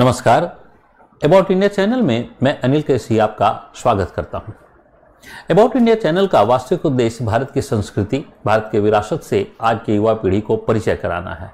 नमस्कार about India channel में मैं अनिल केसी आपका स्वागत करता हूं अबाउट इंडिया चैनल का वास्तविक उद्देश्य भारत की संस्कृति भारत के विरासत से आज की युवा पीढ़ी को परिचय कराना है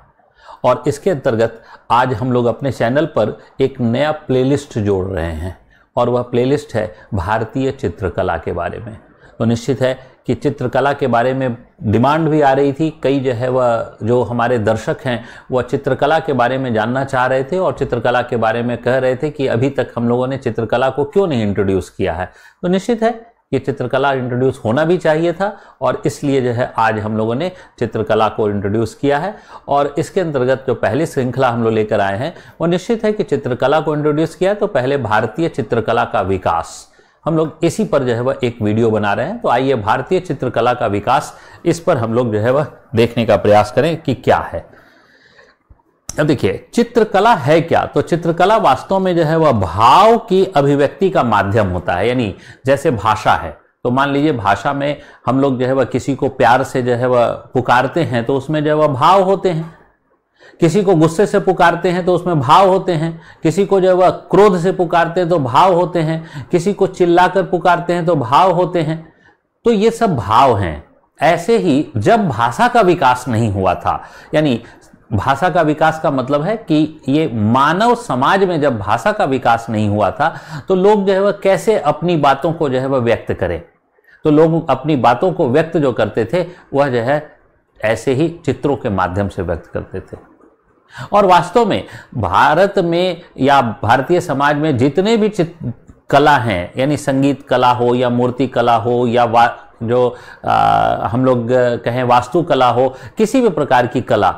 और इसके अंतर्गत आज हम लोग अपने चैनल पर एक नया प्लेलिस्ट जोड़ रहे हैं और वह प्लेलिस्ट है भारतीय चित्रकला के बारे में तो निश्चित है कि चित्रकला के बारे में डिमांड भी आ रही थी कई जो है वह जो हमारे दर्शक हैं वह चित्रकला के बारे में जानना चाह रहे थे और चित्रकला के बारे में कह रहे थे कि अभी तक हम लोगों ने चित्रकला को क्यों नहीं इंट्रोड्यूस किया है तो निश्चित है कि चित्रकला इंट्रोड्यूस होना भी चाहिए था और इसलिए जो है आज हम लोगों ने चित्रकला को इंट्रोड्यूस किया है और इसके अंतर्गत जो पहली श्रृंखला हम लोग लेकर आए हैं वो निश्चित है कि चित्रकला को इंट्रोड्यूस किया तो पहले भारतीय चित्रकला का विकास हम लोग इसी पर जो है वह एक वीडियो बना रहे हैं तो आइए भारतीय चित्रकला का विकास इस पर हम लोग जो है वह देखने का प्रयास करें कि क्या है अब देखिए चित्रकला है क्या तो चित्रकला वास्तव में जो है वह भाव की अभिव्यक्ति का माध्यम होता है यानी जैसे भाषा है तो मान लीजिए भाषा में हम लोग जो है वह किसी को प्यार से जो है वह पुकारते हैं तो उसमें जो है वह भाव होते हैं किसी को गुस्से से पुकारते हैं तो उसमें भाव होते हैं किसी को जो है क्रोध से पुकारते हैं तो भाव होते हैं किसी को चिल्लाकर पुकारते हैं तो भाव होते हैं तो ये सब भाव हैं ऐसे ही जब भाषा का विकास नहीं हुआ था यानी भाषा का विकास का मतलब है कि ये मानव समाज में जब भाषा का विकास नहीं हुआ था तो लोग जो है वह कैसे अपनी बातों को जो है वह व्यक्त करें तो लोग अपनी बातों को व्यक्त जो करते थे वह जो है ऐसे ही चित्रों के माध्यम से व्यक्त करते थे और वास्तव में भारत में या भारतीय समाज में जितने भी कला हैं यानी संगीत कला हो या मूर्ति कला हो या वा, जो आ, हम लोग कहें वास्तु कला हो किसी भी प्रकार की कला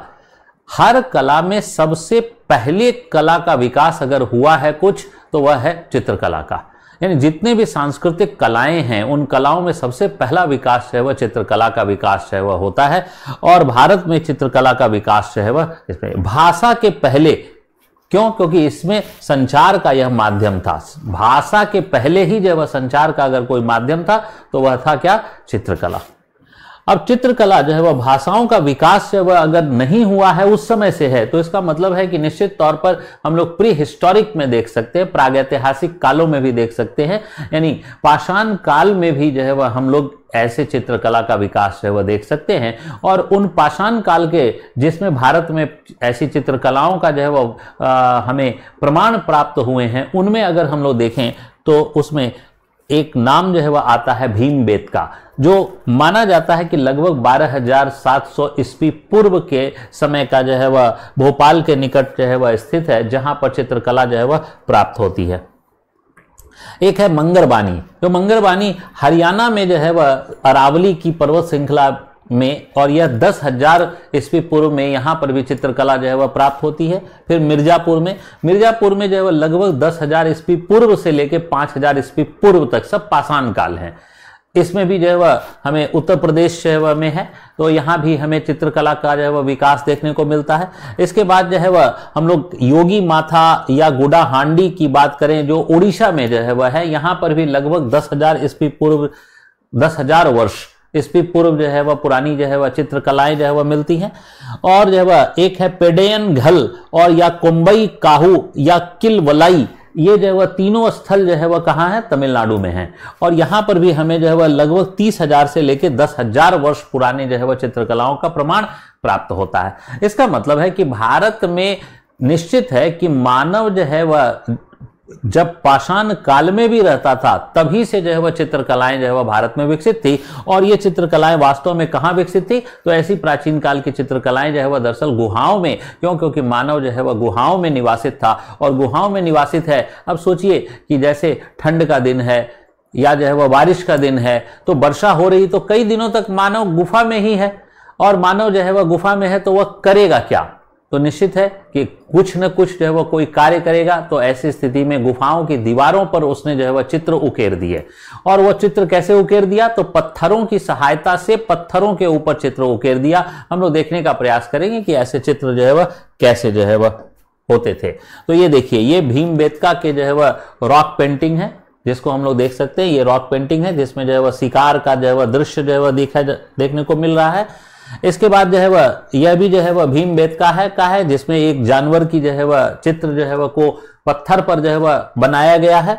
हर कला में सबसे पहले कला का विकास अगर हुआ है कुछ तो वह है चित्रकला का यानी जितने भी सांस्कृतिक कलाएं हैं उन कलाओं में सबसे पहला विकास जो है वह चित्रकला का विकास जो है वह होता है और भारत में चित्रकला का विकास जो है वह इसमें भाषा के पहले क्यों क्योंकि इसमें संचार का यह माध्यम था भाषा के पहले ही जब वह संचार का अगर कोई माध्यम था तो वह था क्या चित्रकला अब चित्रकला जो है वह भाषाओं का विकास जो वह अगर नहीं हुआ है उस समय से है तो इसका मतलब है कि निश्चित तौर पर हम लोग प्री हिस्टोरिक में देख सकते हैं प्रागैतिहासिक कालों में भी देख सकते हैं यानी पाषाण काल में भी जो है वह हम लोग ऐसे चित्रकला का विकास जो है वह देख सकते हैं और उन पाषाण काल के जिसमें भारत में ऐसी चित्रकलाओं का जो है वह हमें प्रमाण प्राप्त हुए हैं उनमें अगर हम लोग देखें तो उसमें एक नाम जो है वह आता है भीम बेत का जो माना जाता है कि लगभग 12,700 ईस्वी पूर्व के समय का जो है वह भोपाल के निकट जो है वह स्थित है जहां पर चित्रकला जो है वह प्राप्त होती है एक है मंगरबानी जो तो मंगरबानी हरियाणा में जो है वह अरावली की पर्वत श्रृंखला में और यह दस हजार ईस्वी पूर्व में यहाँ पर भी चित्रकला जो है वह प्राप्त होती है फिर मिर्जापुर में मिर्जापुर में जो है वह लगभग दस हजार ईस्वी पूर्व से लेकर पांच हजार ईस्वी पूर्व तक सब पाषाण काल है इसमें भी जो है वह हमें उत्तर प्रदेश जो है वह में है तो यहाँ भी हमें चित्रकला का जो है वह विकास देखने को मिलता है इसके बाद जो है वह हम लोग योगी माथा या गुडा हांडी की बात करें जो उड़ीसा में जो है वह है यहाँ पर भी लगभग दस हजार ईस्वी पूर्व दस हजार वर्ष ईस्वी पूर्व जो है वह पुरानी जो है वह चित्रकलाएं जो है वह मिलती हैं और जो है वह एक है पेडेयन घल और या कुंबई काहू या किलवलाई ये जो है वह तीनों स्थल जो है वह कहाँ है तमिलनाडु में है और यहाँ पर भी हमें जो है वह लगभग तीस हजार से लेकर दस हजार वर्ष पुराने जो है वह चित्रकलाओं का प्रमाण प्राप्त होता है इसका मतलब है कि भारत में निश्चित है कि मानव जो है वह जब पाषाण काल में भी रहता था तभी से जो है वह चित्रकलाएं जो है वह भारत में विकसित थी और ये चित्रकलाएं वास्तव में कहाँ विकसित थी तो ऐसी प्राचीन काल की चित्रकलाएं जो है वह दरअसल गुहाओं में क्यों क्योंकि मानव जो है वह गुहाओं में निवासित था और गुहाओं में निवासित है अब सोचिए कि जैसे ठंड का दिन है या जो है वह बारिश का दिन है तो वर्षा हो रही तो कई दिनों तक मानव गुफा में ही है और मानव जो है वह गुफा में है तो वह करेगा क्या तो निश्चित है कि कुछ न कुछ जो है वह कोई कार्य करेगा तो ऐसी स्थिति में गुफाओं की दीवारों पर उसने जो है वह चित्र उकेर दिए और वह चित्र कैसे उकेर दिया तो पत्थरों की सहायता से पत्थरों के ऊपर चित्र उकेर दिया हम लोग देखने का प्रयास करेंगे कि ऐसे चित्र जो है वह कैसे जो है वह होते थे तो ये देखिए ये भीम बेतका के जो है वह रॉक पेंटिंग है जिसको हम लोग देख सकते हैं ये रॉक पेंटिंग है जिसमें जो है वह शिकार का जो है वह दृश्य जो है वह देखा देखने को मिल रहा है इसके बाद जो है वह यह भी जो है वह भीम बेद का है का है जिसमें एक जानवर की जो है वह चित्र जो है वह को पत्थर पर जो है वह बनाया गया है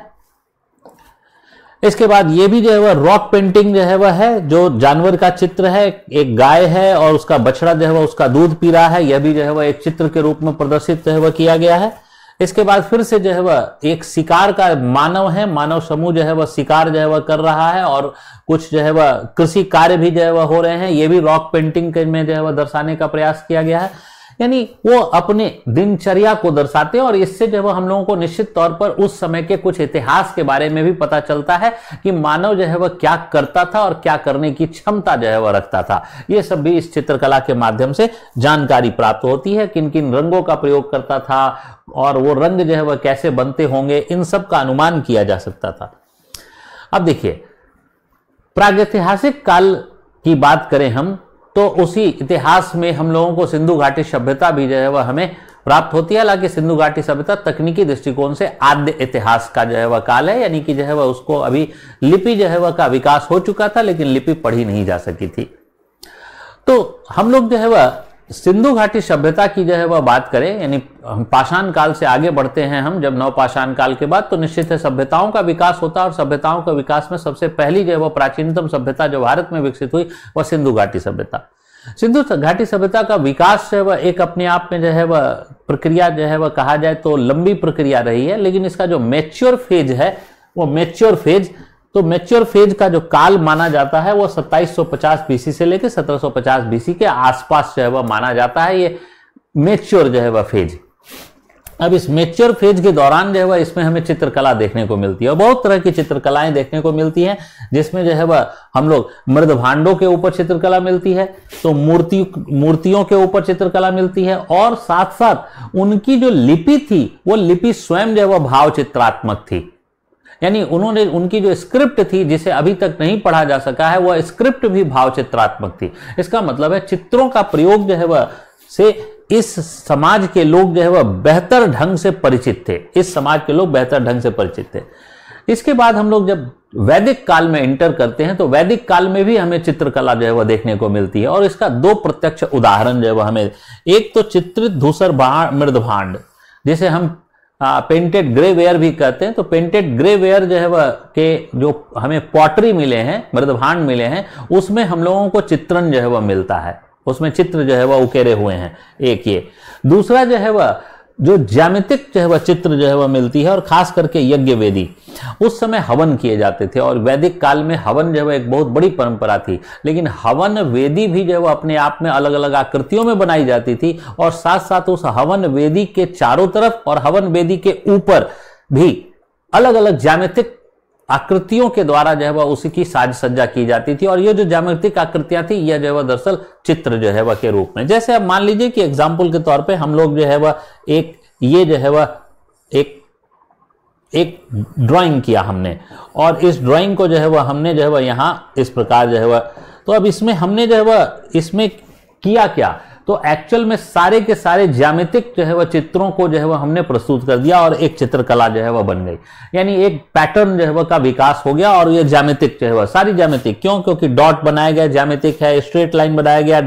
इसके बाद ये भी जो है वह रॉक पेंटिंग जो है वह है जो जानवर का चित्र है एक गाय है और उसका बछड़ा जो है वह उसका दूध पी रहा है यह भी जो है वह एक चित्र के रूप में प्रदर्शित जो है वह किया गया है इसके बाद फिर से जो है वह एक शिकार का मानव है मानव समूह जो है वह शिकार जो है वह कर रहा है और कुछ जो है वह कृषि कार्य भी जो है वह हो रहे हैं ये भी रॉक पेंटिंग के में जो है वह दर्शाने का प्रयास किया गया है यानी वो अपने दिनचर्या को दर्शाते हैं और इससे जो है हम लोगों को निश्चित तौर पर उस समय के कुछ इतिहास के बारे में भी पता चलता है कि मानव जो है वह क्या करता था और क्या करने की क्षमता जो है वह रखता था ये सब भी इस चित्रकला के माध्यम से जानकारी प्राप्त होती है किन किन रंगों का प्रयोग करता था और वो रंग जो है वह कैसे बनते होंगे इन सब का अनुमान किया जा सकता था अब देखिए प्रागैतिहासिक काल की बात करें हम तो उसी इतिहास में हम लोगों को सिंधु घाटी सभ्यता भी जो है वह हमें प्राप्त होती है हालांकि सिंधु घाटी सभ्यता तकनीकी दृष्टिकोण से आद्य इतिहास का जो है वह काल है यानी कि जो है वह उसको अभी लिपि जो है वह का विकास हो चुका था लेकिन लिपि पढ़ी नहीं जा सकी थी तो हम लोग जो है वह सिंधु घाटी सभ्यता की जो है वह बात करें यानी हम पाषाण काल से आगे बढ़ते हैं हम जब नवपाषाण काल के बाद तो निश्चित है सभ्यताओं का विकास होता है और सभ्यताओं का विकास में सबसे पहली जो है वह प्राचीनतम सभ्यता जो भारत में विकसित हुई वह सिंधु घाटी सभ्यता सिंधु घाटी सभ्यता का विकास जो है वह एक अपने आप में जो है वह प्रक्रिया जो है वह कहा जाए तो लंबी प्रक्रिया रही है लेकिन इसका जो मेच्योर फेज है वो मेच्योर फेज तो मेच्योर फेज का जो काल माना जाता है वो 2750 बीसी से लेकर 1750 बीसी के आसपास जो है वह माना जाता है ये मेच्योर जो है वह फेज अब इस मेच्योर फेज के दौरान जो है वह इसमें हमें चित्रकला देखने को मिलती है और बहुत तरह की चित्रकलाएं देखने को मिलती हैं जिसमें जो है वह हम लोग मृद भांडों के ऊपर चित्रकला मिलती है तो मूर्ति मूर्तियों के ऊपर चित्रकला मिलती है और साथ साथ उनकी जो लिपि थी वो लिपि स्वयं जो है वह भाव चित्रात्मक थी यानी उन्होंने उनकी जो स्क्रिप्ट थी जिसे अभी तक नहीं पढ़ा जा सका है वह स्क्रिप्ट भी भावचित्रात्मक थी इसका मतलब है चित्रों का प्रयोग जो है वह से इस समाज के लोग जो है वह बेहतर ढंग से परिचित थे इस समाज के लोग बेहतर ढंग से परिचित थे इसके बाद हम लोग जब वैदिक काल में एंटर करते हैं तो वैदिक काल में भी हमें चित्रकला जो है वह देखने को मिलती है और इसका दो प्रत्यक्ष उदाहरण जो है वह हमें एक तो चित्रित धूसर मृदभांड जिसे हम पेंटेड ग्रे वेयर भी कहते हैं तो पेंटेड ग्रे वेयर जो है वह के जो हमें पॉटरी मिले हैं मृदभांड मिले हैं उसमें हम लोगों को चित्रण जो है वह मिलता है उसमें चित्र जो है वह उकेरे हुए हैं एक ये दूसरा जो है वह जो ज्यामितिक जो है वह चित्र जो है वह मिलती है और खास करके यज्ञ वेदी उस समय हवन किए जाते थे और वैदिक काल में हवन जो है एक बहुत बड़ी परंपरा थी लेकिन हवन वेदी भी जो है वह अपने आप में अलग अलग आकृतियों में बनाई जाती थी और साथ साथ उस हवन वेदी के चारों तरफ और हवन वेदी के ऊपर भी अलग अलग ज्यामितिक आकृतियों के द्वारा जो है वह उसकी साज सज्जा की जाती थी और ये जो जामृतिक आकृतियां थी यह जो है वह दरअसल चित्र जो है वह के रूप में जैसे अब मान लीजिए कि एग्जाम्पल के तौर पर हम लोग जो है वह एक ये जो है वह एक एक ड्राइंग किया हमने और इस ड्राइंग को जो है वह हमने जो है वह यहाँ इस प्रकार जो है वह तो अब इसमें हमने जो है वह इसमें किया क्या तो एक्चुअल में सारे के सारे ज्यामितिक जो है वह चित्रों को जो है वह हमने प्रस्तुत कर दिया और एक चित्रकला जो है वह बन गई यानी एक पैटर्न जो है वह का विकास हो गया और यह ज्यामितिक जो है वह सारी ज्यामितिक क्यों क्योंकि डॉट बनाया गया ज्यामितिक है स्ट्रेट लाइन बनाया गया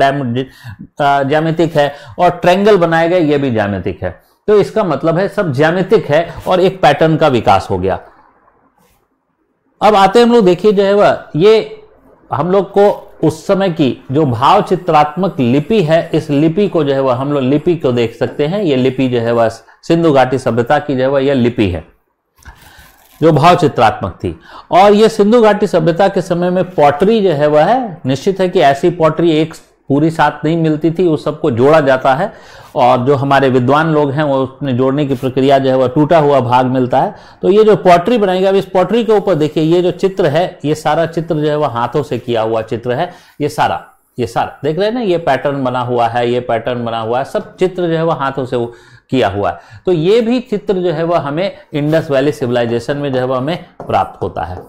ज्यामितिक है और ट्रेंगल बनाया गया यह भी ज्यामितिक है तो इसका मतलब है सब ज्यामितिक है और एक पैटर्न का विकास हो गया अब आते हम लोग देखिए जो है वह ये हम लोग को उस समय की जो भाव चित्रात्मक लिपि है इस लिपि को जो है वह हम लोग लिपि को देख सकते हैं यह लिपि जो है वह सिंधु घाटी सभ्यता की जो है वह यह लिपि है जो भाव चित्रात्मक थी और यह सिंधु घाटी सभ्यता के समय में पॉटरी जो है वह निश्चित है कि ऐसी पॉटरी एक पूरी साथ नहीं मिलती थी उस सबको जोड़ा जाता है और जो हमारे विद्वान लोग हैं वो उसने जोड़ने की प्रक्रिया जो है वह टूटा हुआ भाग मिलता है तो ये जो पॉटरी गई अब इस पॉटरी के ऊपर देखिए ये जो चित्र है ये सारा चित्र जो है वह हाथों से किया हुआ चित्र है ये सारा ये सारा देख रहे हैं ना ये पैटर्न बना हुआ है ये पैटर्न बना हुआ है सब चित्र जो है वह हाथों से किया हुआ है तो ये भी चित्र जो है वह हमें इंडस वैली सिविलाइजेशन में जो है वह हमें प्राप्त होता है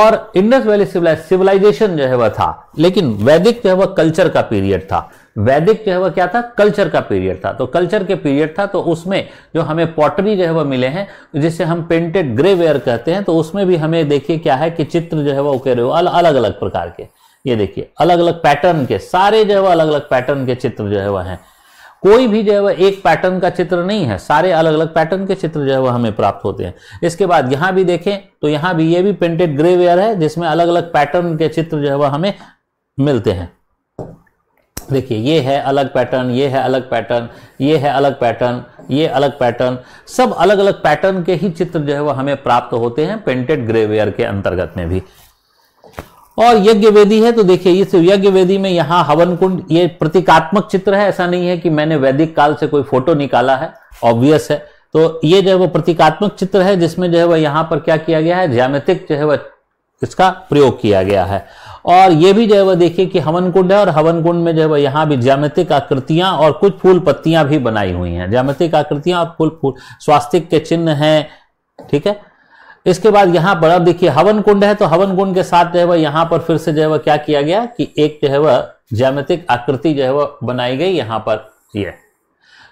और इंडस वैली सिविलाइजेशन जो है वह था लेकिन वैदिक जो है वह कल्चर का पीरियड था वैदिक जो है वह क्या था कल्चर का पीरियड था तो कल्चर के पीरियड था तो उसमें जो हमें पॉटरी जो है वह मिले हैं जिसे हम पेंटेड ग्रे वेयर कहते हैं तो उसमें भी हमें देखिए क्या है कि चित्र जो है वह रहे अल, अलग अलग प्रकार के ये देखिए अलग अलग पैटर्न के सारे जो है वह अलग अलग पैटर्न के चित्र जो है वह हैं कोई भी जो है वह एक पैटर्न का चित्र नहीं है सारे अलग अलग पैटर्न के चित्र जो है वह हमें प्राप्त होते हैं इसके बाद यहां भी देखें तो यहाँ भी ये भी प्रिंटेड ग्रे वेयर है जिसमें अलग अलग पैटर्न के चित्र जो है वह हमें मिलते हैं देखिए ये है अलग पैटर्न ये है अलग पैटर्न ये है अलग पैटर्न ये अलग पैटर्न सब अलग अलग पैटर्न के ही चित्र जो है वह हमें प्राप्त होते हैं पेंटेड ग्रेवेयर के अंतर्गत में भी और यज्ञ वेदी है तो देखिए इस यज्ञ वेदी में यहाँ हवन कुंड ये प्रतीकात्मक चित्र है ऐसा नहीं है कि मैंने वैदिक काल से कोई फोटो निकाला है ऑब्वियस है तो ये जो है वो प्रतीकात्मक चित्र है जिसमें जो है वह यहाँ पर क्या किया गया है ज्यामितिक जो है वह इसका प्रयोग किया गया है और ये भी जो है वह देखिए कि हवन कुंड है और हवन कुंड में जो है वह यहाँ भी ज्यामितिक आकृतियां और कुछ फूल पत्तियां भी बनाई हुई हैं ज्यामितिक आकृतियां और फूल फूल स्वास्तिक के चिन्ह हैं ठीक है इसके बाद यहां पर अब देखिए हवन कुंड है तो हवन कुंड के साथ जो है वह यहाँ पर फिर से जो है वह क्या किया गया कि एक जो है वह ज्यामितिक आकृति जो है वह बनाई गई यहां पर यह।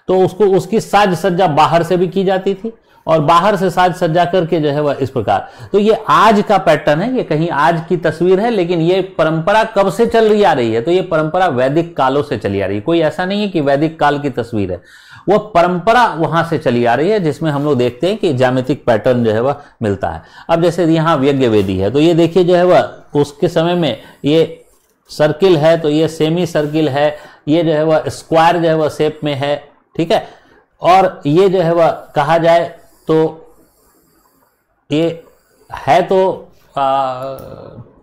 तो उसको उसकी साज सज्जा बाहर से भी की जाती थी और बाहर से साज सज्जा करके जो है वह इस प्रकार तो ये आज का पैटर्न है ये कहीं आज की तस्वीर है लेकिन ये परंपरा कब से चल रही आ रही है तो ये परंपरा वैदिक कालों से चली आ रही है कोई ऐसा नहीं है कि वैदिक काल की तस्वीर है वह परंपरा वहां से चली आ रही है जिसमें हम लोग देखते हैं कि जामितिक पैटर्न जो है वह मिलता है अब जैसे यहाँ यज्ञ वेदी है तो ये देखिए जो है वह उसके समय में ये सर्किल है तो ये सेमी सर्किल है ये जो है वह स्क्वायर जो है वह शेप में है ठीक है और ये जो है वह कहा जाए तो ये है तो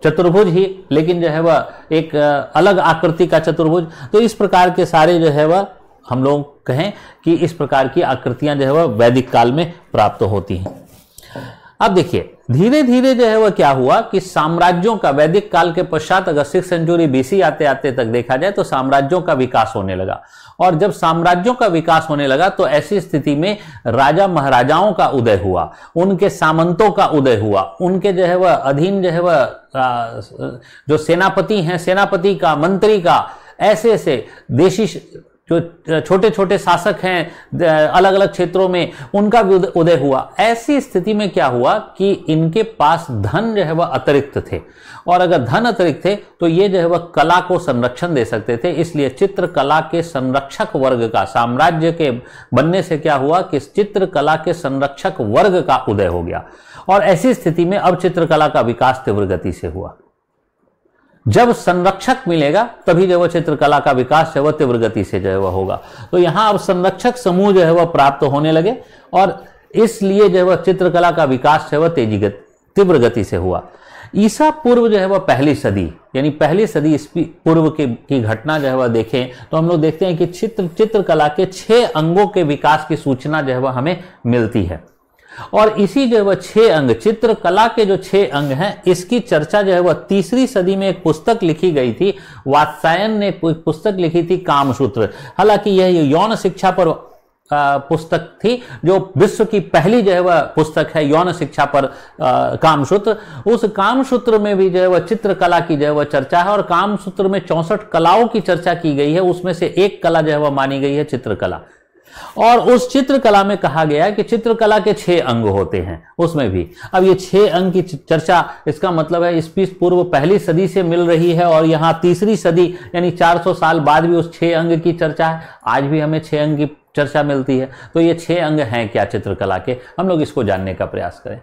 चतुर्भुज ही लेकिन जो है वह एक अलग आकृति का चतुर्भुज तो इस प्रकार के सारे जो है वह हम लोग कहें कि इस प्रकार की आकृतियां जो है वह वैदिक काल में प्राप्त होती हैं अब देखिए धीरे धीरे जो है वह क्या हुआ कि साम्राज्यों का वैदिक काल के पश्चात अगर सिक्स सेंचुरी बीसी आते आते तक देखा जाए तो साम्राज्यों का विकास होने लगा और जब साम्राज्यों का विकास होने लगा तो ऐसी स्थिति में राजा महाराजाओं का उदय हुआ उनके सामंतों का उदय हुआ उनके जो है वह अधीन जो है वह जो सेनापति हैं सेनापति का मंत्री का ऐसे ऐसे देशी जो छोटे छोटे शासक हैं अलग अलग क्षेत्रों में उनका भी उदय हुआ ऐसी स्थिति में क्या हुआ कि इनके पास धन जो है वह अतिरिक्त थे और अगर धन अतिरिक्त थे तो ये जो है वह कला को संरक्षण दे सकते थे इसलिए चित्रकला के संरक्षक वर्ग का साम्राज्य के बनने से क्या हुआ कि चित्रकला के संरक्षक वर्ग का उदय हो गया और ऐसी स्थिति में अब चित्रकला का विकास तीव्र गति से हुआ जब संरक्षक मिलेगा तभी जो है चित्रकला का विकास है वह तीव्र गति से जो है वह होगा तो यहाँ अब संरक्षक समूह जो है वह प्राप्त होने लगे और इसलिए जो है वह चित्रकला का विकास है वह तेजी तीव्र गति से हुआ ईसा पूर्व जो है वह पहली सदी यानी पहली सदी इस पूर्व के की घटना जो है वह देखें तो हम लोग देखते हैं कि चित्र चित्रकला के छह अंगों के विकास की सूचना जो है वह हमें मिलती है और इसी जो है वह छह अंग चित्रकला के जो छह अंग हैं इसकी चर्चा जो है वह तीसरी सदी में एक पुस्तक लिखी गई थी वात्सायन ने पुस्तक लिखी थी कामसूत्र हालांकि यह यौन शिक्षा पर पुस्तक थी जो विश्व की पहली जो है वह पुस्तक है यौन शिक्षा पर कामसूत्र उस कामसूत्र में भी जो है वह चित्रकला की जो है वह चर्चा है और कामसूत्र में चौसठ कलाओं की चर्चा की गई है उसमें से एक कला जो है वह मानी गई है चित्रकला और उस चित्रकला में कहा गया कि चित्रकला के छह अंग होते हैं उसमें भी अब ये छह अंग की चर्चा इसका मतलब है इसकी पूर्व पहली सदी से मिल रही है और यहां तीसरी सदी यानी 400 साल बाद भी उस छह अंग की चर्चा है आज भी हमें छह अंग की चर्चा मिलती है तो ये छह अंग हैं क्या चित्रकला के हम लोग इसको जानने का प्रयास करें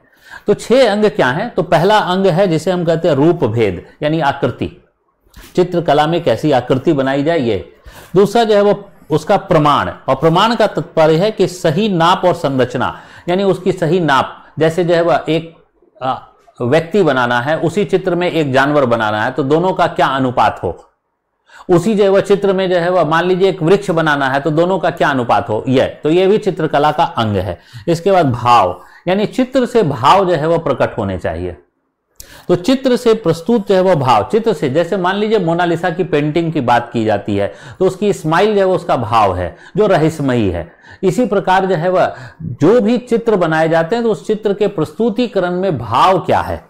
तो छह अंग क्या है तो पहला अंग है जिसे हम कहते हैं रूप भेद यानी आकृति चित्रकला में कैसी आकृति बनाई जाए ये दूसरा जो है वो उसका प्रमाण और प्रमाण का तात्पर्य है कि सही नाप और संरचना यानी उसकी सही नाप जैसे जो है वह एक व्यक्ति बनाना है उसी चित्र में एक जानवर बनाना है तो दोनों का क्या अनुपात हो उसी जो है वह चित्र में जो है वह मान लीजिए एक वृक्ष बनाना है तो दोनों का क्या अनुपात हो यह तो यह भी चित्रकला का अंग है इसके बाद भाव यानी चित्र से भाव जो है वह प्रकट होने चाहिए तो चित्र से प्रस्तुत जो है वो भाव चित्र से जैसे मान लीजिए मोनालिसा की पेंटिंग की बात की जाती है तो उसकी स्माइल जो है उसका भाव है जो रहस्यमयी है इसी प्रकार जो है वह जो भी चित्र बनाए जाते हैं तो उस चित्र के प्रस्तुतिकरण में भाव क्या है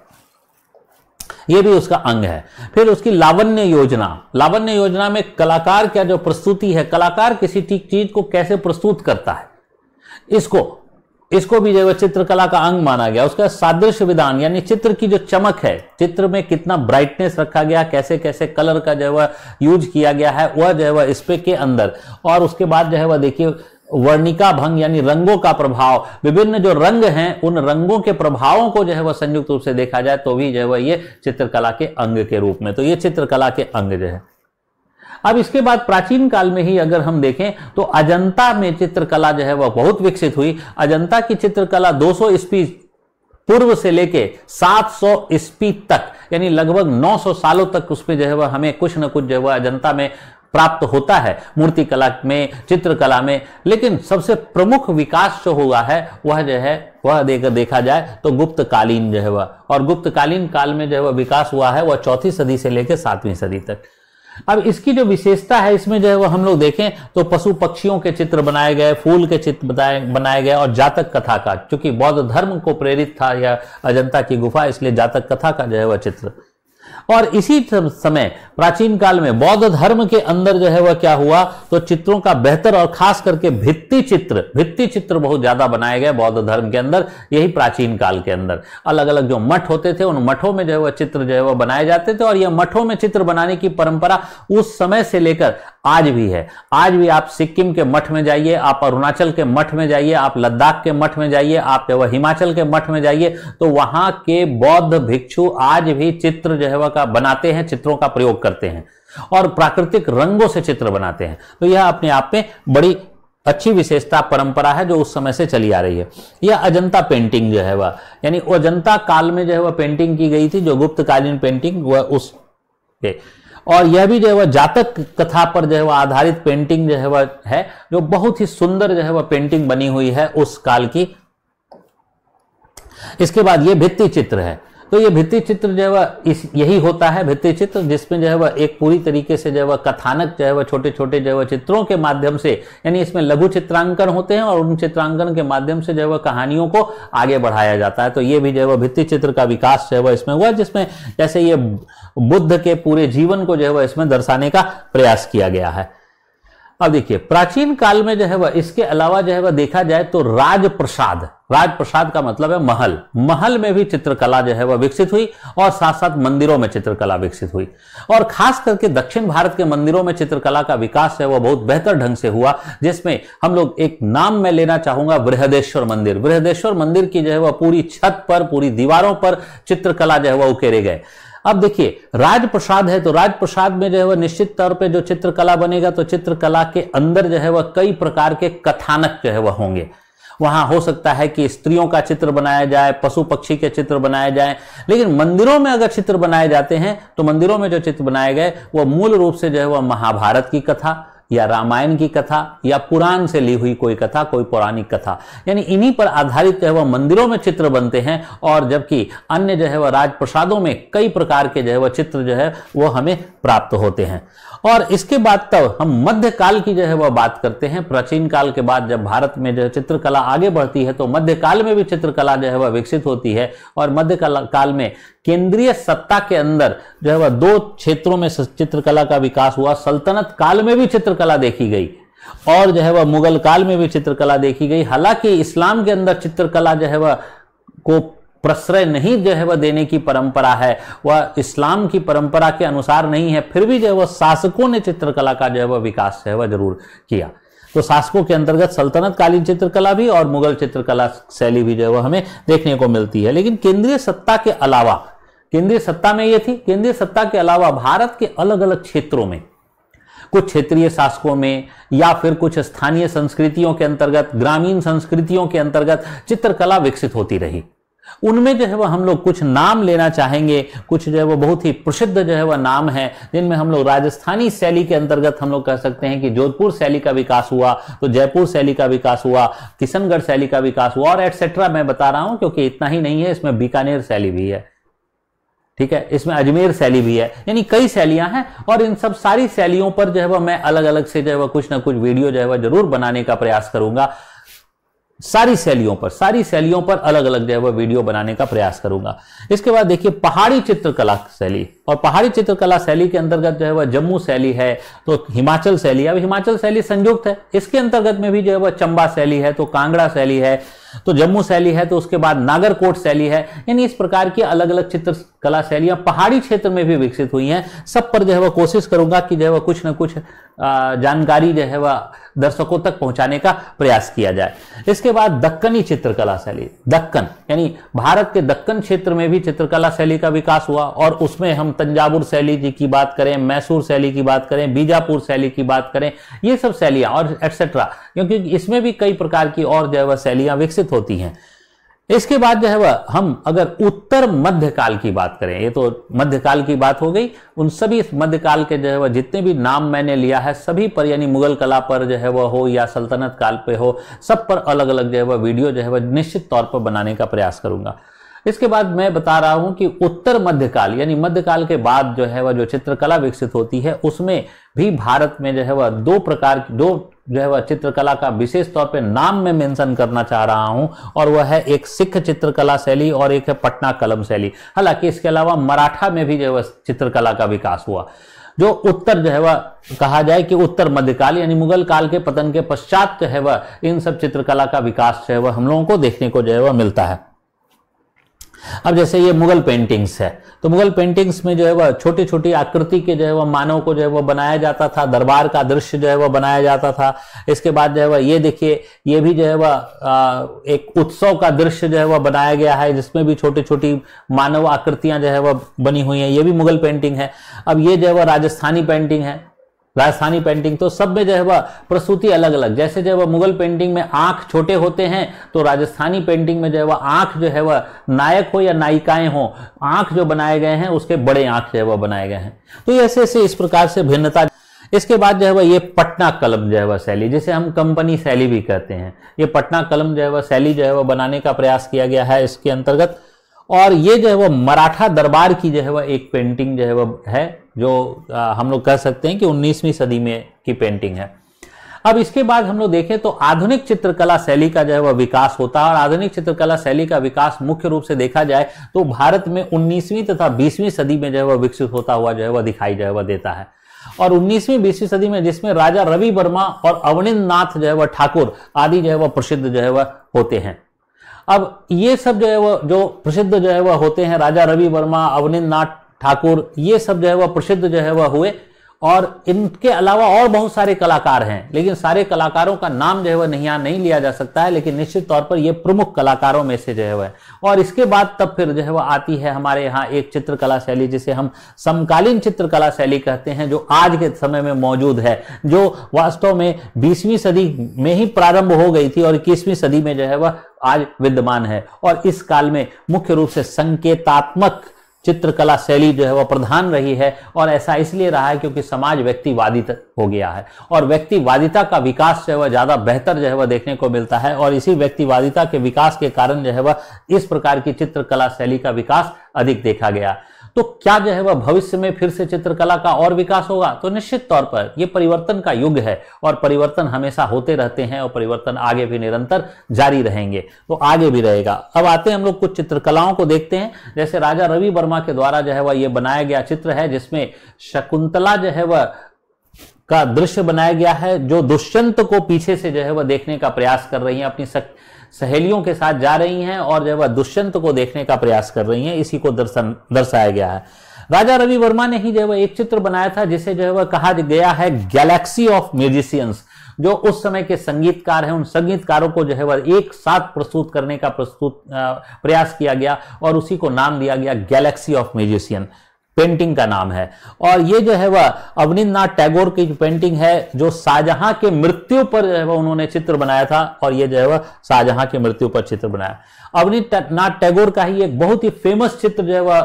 ये भी उसका अंग है फिर उसकी लावण्य योजना लावण्य योजना में कलाकार क्या जो प्रस्तुति है कलाकार किसी चीज को कैसे प्रस्तुत करता है इसको इसको भी जो चित्रकला का अंग माना गया उसका सादृश्य विधान यानी चित्र की जो चमक है चित्र में कितना ब्राइटनेस रखा गया कैसे कैसे कलर का जो है यूज किया गया है वह जो है इस पे के अंदर और उसके बाद जो है वह देखिए वर्णिका भंग यानी रंगों का प्रभाव विभिन्न जो रंग हैं उन रंगों के प्रभावों को जो है वह संयुक्त रूप से देखा जाए तो भी जो है वह ये चित्रकला के अंग के रूप में तो ये चित्रकला के अंग जो है अब इसके बाद प्राचीन काल में ही अगर हम देखें तो अजंता में चित्रकला जो है वह बहुत विकसित हुई अजंता की चित्रकला 200 सौ ईस्वी पूर्व से लेके 700 सौ ईस्वी तक यानी लगभग 900 सालों तक उसमें जो है वह हमें कुछ ना कुछ जो है वह अजंता में प्राप्त होता है मूर्तिकला में चित्रकला में लेकिन सबसे प्रमुख विकास जो हुआ है वह जो है वह देकर देखा जाए तो गुप्तकालीन जो है वह और गुप्तकालीन काल में जो है वह विकास हुआ है वह चौथी सदी से लेकर सातवीं सदी तक अब इसकी जो विशेषता है इसमें जो है वो हम लोग देखें तो पशु पक्षियों के चित्र बनाए गए फूल के चित्र बनाए गए और जातक कथा का क्योंकि बौद्ध धर्म को प्रेरित था या अजंता की गुफा इसलिए जातक कथा का जो है वह चित्र और इसी समय प्राचीन काल में बौद्ध धर्म के अंदर जो है वह क्या हुआ तो चित्रों का बेहतर और खास करके भित्ति चित्र भित्ति चित्र बहुत ज्यादा बनाए गए बौद्ध धर्म के अंदर यही प्राचीन काल के अंदर अलग अलग जो मठ होते थे उन मठों में जो है वह चित्र जो है वह बनाए जाते थे और यह मठों में चित्र बनाने की परंपरा उस समय से लेकर आज भी है आज भी आप सिक्किम के मठ में जाइए आप अरुणाचल के मठ में जाइए आप लद्दाख के मठ में जाइए आप हिमाचल के मठ में जाइए तो वहां के बौद्ध भिक्षु आज भी चित्र जो है वह का बनाते हैं चित्रों का प्रयोग करते हैं और प्राकृतिक रंगों से चित्र बनाते हैं तो यह अपने आप में बड़ी अच्छी विशेषता परंपरा है जो उस समय से चली आ रही है यह अजंता पेंटिंग जो है वह यानी अजंता काल में जो है वह पेंटिंग की गई थी जो गुप्तकालीन पेंटिंग वह उस पे और यह भी जो है वह जातक कथा पर जो है वह आधारित पेंटिंग जो है वह है जो बहुत ही सुंदर जो है वह पेंटिंग बनी हुई है उस काल की इसके बाद यह भित्ति चित्र है तो ये भित्ति चित्र जो है वह इस यही होता है भित्ति चित्र जिसमें जो है वह एक पूरी तरीके से जो है वह कथानक जो है वह छोटे छोटे जो है वह चित्रों के माध्यम से यानी इसमें लघु चित्रांकन होते हैं और उन चित्रांकन के माध्यम से जो है वह कहानियों को आगे बढ़ाया जाता है तो ये भी जो है वह भित्ति चित्र का विकास जो है वह इसमें हुआ जिसमें जैसे ये बुद्ध के पूरे जीवन को जो है वह इसमें दर्शाने का प्रयास किया गया है अब देखिए प्राचीन काल में जो है वह इसके अलावा जो है वह देखा जाए तो राजप्रसाद राजप्रसाद का मतलब है महल महल में भी चित्रकला जो है वह विकसित हुई और साथ साथ मंदिरों में चित्रकला विकसित हुई और खास करके दक्षिण भारत के मंदिरों में चित्रकला का विकास है वह बहुत बेहतर ढंग से हुआ जिसमें हम लोग एक नाम मैं लेना चाहूंगा बृहदेश्वर मंदिर बृहदेश्वर मंदिर की जो है वह पूरी छत पर पूरी दीवारों पर चित्रकला जो है वह उकेरे गए अब देखिए राजप्रसाद है तो राजप्रसाद में जो है वह निश्चित तौर पे जो चित्रकला बनेगा तो चित्रकला के अंदर जो है वह कई प्रकार के कथानक जो है वह होंगे वहां हो सकता है कि स्त्रियों का चित्र बनाया जाए पशु पक्षी के चित्र बनाए जाए लेकिन मंदिरों में अगर चित्र बनाए जाते हैं तो मंदिरों में जो चित्र बनाए गए वह मूल रूप से जो है वह महाभारत की कथा या रामायण की कथा या पुराण से ली हुई कोई कथा कोई पौराणिक कथा यानी इन्हीं पर आधारित जो है वह मंदिरों में चित्र बनते हैं और जबकि अन्य जो है वह राजप्रसादों में कई प्रकार के जो है वह चित्र जो है वह हमें प्राप्त होते हैं और इसके बाद तब हम मध्यकाल की जो है वह बात करते हैं प्राचीन काल के बाद जब भारत में जो चित्रकला आगे बढ़ती है तो मध्य काल में भी चित्रकला जो है वह विकसित होती है और मध्य काल में केंद्रीय सत्ता के अंदर जो है वह दो क्षेत्रों में चित्रकला का विकास हुआ सल्तनत काल में भी चित्रकला देखी गई और जो है वह मुगल काल में भी चित्रकला देखी गई हालांकि इस्लाम के अंदर चित्रकला जो है वह को प्रश्रय नहीं जो है वह देने की परंपरा है वह इस्लाम की परंपरा के अनुसार नहीं है फिर भी जो है वह शासकों ने चित्रकला का जो है वह विकास जो है वह जरूर किया तो शासकों के अंतर्गत सल्तनत कालीन चित्रकला भी और मुगल चित्रकला शैली भी जो है वह हमें देखने को मिलती है लेकिन केंद्रीय सत्ता के अलावा केंद्रीय सत्ता में ये थी केंद्रीय सत्ता के अलावा भारत के अलग अलग क्षेत्रों में कुछ क्षेत्रीय शासकों में या फिर कुछ स्थानीय संस्कृतियों के अंतर्गत ग्रामीण संस्कृतियों के अंतर्गत चित्रकला विकसित होती रही उनमें जो है वह हम लोग कुछ नाम लेना चाहेंगे कुछ जो है वह बहुत ही प्रसिद्ध जो है वह नाम है जिनमें हम लोग राजस्थानी शैली के अंतर्गत हम लोग कह सकते हैं कि जोधपुर शैली का विकास हुआ तो जयपुर शैली का विकास हुआ किशनगढ़ शैली का विकास हुआ और एटसेट्रा मैं बता रहा हूं क्योंकि इतना ही नहीं है इसमें बीकानेर शैली भी है ठीक है इसमें अजमेर शैली भी है यानी कई शैलियां हैं और इन सब सारी शैलियों पर जो है वह मैं अलग अलग से जो है वह कुछ ना कुछ वीडियो जो है वह जरूर बनाने का प्रयास करूंगा सारी शैलियों पर सारी शैलियों पर अलग अलग जो है वह वीडियो बनाने का प्रयास करूंगा इसके बाद देखिए पहाड़ी चित्रकला शैली और पहाड़ी चित्रकला शैली के अंतर्गत जो है वह जम्मू शैली है तो हिमाचल शैली अब हिमाचल शैली संयुक्त है इसके अंतर्गत में भी जो है वह चंबा शैली है तो कांगड़ा शैली है तो जम्मू शैली है तो उसके बाद नागरकोट शैली है यानी इस प्रकार की अलग अलग चित्रकला शैलियां पहाड़ी क्षेत्र में भी विकसित हुई हैं सब पर जो है वह कोशिश करूंगा कि जो है वह कुछ ना कुछ जानकारी जो है वह दर्शकों तक पहुंचाने का प्रयास किया जाए इसके बाद दक्कनी चित्रकला शैली दक्कन यानी भारत के दक्कन क्षेत्र में भी चित्रकला शैली का विकास हुआ और उसमें हम तंजावुर शैली जी की बात करें मैसूर शैली की बात करें बीजापुर शैली की बात करें ये सब शैलियां और एटसेट्रा क्योंकि इसमें भी कई प्रकार की और जो है वह शैलियां विकसित विकसित होती हैं इसके बाद जो है वह हम अगर उत्तर मध्यकाल की बात करें ये तो मध्यकाल की बात हो गई उन सभी मध्यकाल के जो है वह जितने भी नाम मैंने लिया है सभी पर यानी मुगल कला पर जो है वह हो या सल्तनत काल पे हो सब पर अलग अलग जो है वह वीडियो जो है वह निश्चित तौर पर बनाने का प्रयास करूंगा इसके बाद मैं बता रहा हूं कि उत्तर मध्यकाल यानी मध्यकाल के बाद जो है वह जो चित्रकला विकसित होती है उसमें भी भारत में जो है वह दो प्रकार दो जो है वह चित्रकला का विशेष तौर पे नाम में मेंशन करना चाह रहा हूं और वह है एक सिख चित्रकला शैली और एक है पटना कलम शैली हालांकि इसके अलावा मराठा में भी जो है वह चित्रकला का विकास हुआ जो उत्तर जो है वह कहा जाए कि उत्तर मध्यकाल यानी मुगल काल के पतन के पश्चात जो है वह इन सब चित्रकला का विकास जो है वह हम लोगों को देखने को जो है वह मिलता है अब जैसे ये मुगल पेंटिंग्स है तो मुगल पेंटिंग्स में जो है वह छोटी छोटी आकृति के जो है वह मानव को जो है वह बनाया जाता था दरबार का दृश्य जो है वह बनाया जाता था इसके बाद जो है वह ये देखिए ये भी जो है वह एक उत्सव का दृश्य जो है वह बनाया गया है जिसमें भी छोटी छोटी मानव आकृतियां जो है वह बनी हुई हैं ये भी मुगल पेंटिंग है अब ये जो है वह राजस्थानी पेंटिंग है राजस्थानी पेंटिंग तो सब में जो है वह प्रस्तुति अलग अलग जैसे जो है वह मुगल पेंटिंग में आंख छोटे होते हैं तो राजस्थानी पेंटिंग में जो है वह आंख जो है वह नायक हो या नायिकाएं हो आंख जो बनाए गए हैं उसके बड़े आंख जो है वह बनाए गए हैं तो ऐसे ऐसे इस प्रकार से भिन्नता इसके बाद जो है वह ये पटना कलम जो है वह शैली जिसे हम कंपनी शैली भी कहते हैं ये पटना कलम जो है वह शैली जो है वह बनाने का प्रयास किया गया है इसके अंतर्गत और ये जो है वह मराठा दरबार की जो है वह एक पेंटिंग जो है वह है जो हम लोग कह सकते हैं कि 19वीं सदी में की पेंटिंग है अब इसके बाद हम लोग देखें तो आधुनिक चित्रकला शैली का जो है वह विकास होता है और आधुनिक चित्रकला शैली का विकास मुख्य रूप से देखा जाए तो भारत में 19वीं तथा 20वीं सदी में जो है वह विकसित होता हुआ जो है वह दिखाई जो है वह देता है और 19वीं 20वीं सदी में जिसमें राजा रवि वर्मा और अवनिंद नाथ जो है वह ठाकुर आदि जो है वह प्रसिद्ध जो है वह होते हैं अब ये सब जो है वह जो प्रसिद्ध जो है वह होते हैं राजा रवि वर्मा अवनिंद नाथ ठाकुर ये सब जो है वह प्रसिद्ध जो है वह हुए और इनके अलावा और बहुत सारे कलाकार हैं लेकिन सारे कलाकारों का नाम जो है वह नहीं नहीं लिया जा सकता है लेकिन निश्चित तौर पर यह प्रमुख कलाकारों में से जो है वह और इसके बाद तब फिर जो है वह आती है हमारे यहाँ एक चित्रकला शैली जिसे हम समकालीन चित्रकला शैली कहते हैं जो आज के समय में मौजूद है जो वास्तव में बीसवीं सदी में ही प्रारंभ हो गई थी और इक्कीसवीं सदी में जो है वह आज विद्यमान है और इस काल में मुख्य रूप से संकेतात्मक चित्रकला शैली जो है वह प्रधान रही है और ऐसा इसलिए रहा है क्योंकि समाज व्यक्तिवादी हो गया है और व्यक्तिवादिता का विकास जो है वह ज़्यादा बेहतर जो है वह देखने को मिलता है और इसी व्यक्तिवादिता के विकास के कारण जो है वह इस प्रकार की चित्रकला शैली का विकास अधिक देखा गया तो क्या जो है वह भविष्य में फिर से चित्रकला का और विकास होगा तो निश्चित तौर पर यह परिवर्तन का युग है और परिवर्तन हमेशा होते रहते हैं और परिवर्तन आगे भी निरंतर जारी रहेंगे तो आगे भी रहेगा अब आते हैं हम लोग कुछ चित्रकलाओं को देखते हैं जैसे राजा रवि वर्मा के द्वारा जो है वह यह बनाया गया चित्र है जिसमें शकुंतला जो है वह का दृश्य बनाया गया है जो दुष्यंत को पीछे से जो है वह देखने का प्रयास कर रही है अपनी सहेलियों के साथ जा रही हैं और जो वह दुष्यंत को देखने का प्रयास कर रही हैं इसी को दर्शन दर्शाया गया है राजा रवि वर्मा ने ही जो है एक चित्र बनाया था जिसे जो है वह कहा गया है गैलेक्सी ऑफ म्यूजिशियंस जो उस समय के संगीतकार हैं उन संगीतकारों को जो है वह एक साथ प्रस्तुत करने का प्रस्तुत प्रयास किया गया और उसी को नाम दिया गया गैलेक्सी ऑफ म्यूजिशियन पेंटिंग का नाम है और ये जो है वह अवनीन्द्रनाथ टैगोर की पेंटिंग है जो शाहजहां के मृत्यु पर जो है वह उन्होंने चित्र बनाया था और ये जो है वह शाहजहां के मृत्यु पर चित्र बनाया नाथ टैगोर का ही एक बहुत ही फेमस चित्र जो है वह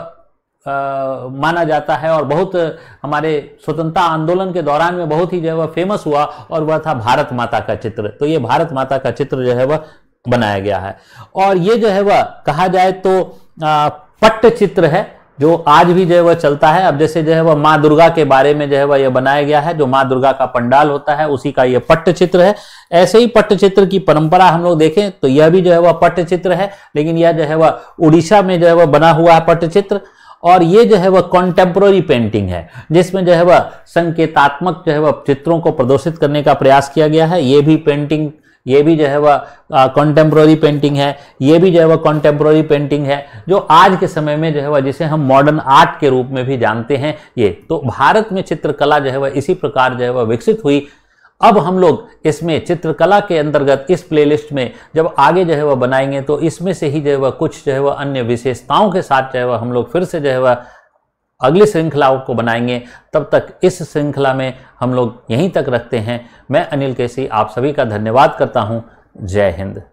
माना जाता है और बहुत हमारे स्वतंत्रता आंदोलन के दौरान में बहुत ही जो है वह फेमस हुआ और वह था भारत माता का चित्र तो ये भारत माता का चित्र जो है वह बनाया गया है और ये जो है वह कहा जाए तो पट्ट चित्र है जो आज भी जो है वह चलता है अब जैसे जो है वह माँ दुर्गा के बारे में जो है वह यह बनाया गया है जो माँ दुर्गा का पंडाल होता है उसी का यह पट्ट चित्र है ऐसे ही पट्ट चित्र की परंपरा हम लोग देखें तो यह भी जो है वह पट्ट चित्र है लेकिन यह जो है वह उड़ीसा में जो है वह बना हुआ है पट्ट चित्र और ये जो है वह कॉन्टेम्प्रोरी पेंटिंग है जिसमें जो है वह संकेतात्मक जो है वह चित्रों को प्रदर्शित करने का प्रयास किया गया है ये भी पेंटिंग ये भी जो है वह कॉन्टेम्प्रोरी पेंटिंग है ये भी जो है वह कॉन्टेम्प्रोरी पेंटिंग है जो आज के समय में जो है वह जिसे हम मॉडर्न आर्ट के रूप में भी जानते हैं ये तो भारत में चित्रकला जो है वह इसी प्रकार जो है वह विकसित हुई अब हम लोग इसमें चित्रकला के अंतर्गत इस प्लेलिस्ट में जब आगे जो है वह बनाएंगे तो इसमें से ही जो है वह कुछ जो है वह अन्य विशेषताओं के साथ जो है वह हम लोग फिर से जो है वह अगली श्रृंखलाओं को बनाएंगे तब तक इस श्रृंखला में हम लोग यहीं तक रखते हैं मैं अनिल केसी आप सभी का धन्यवाद करता हूँ जय हिंद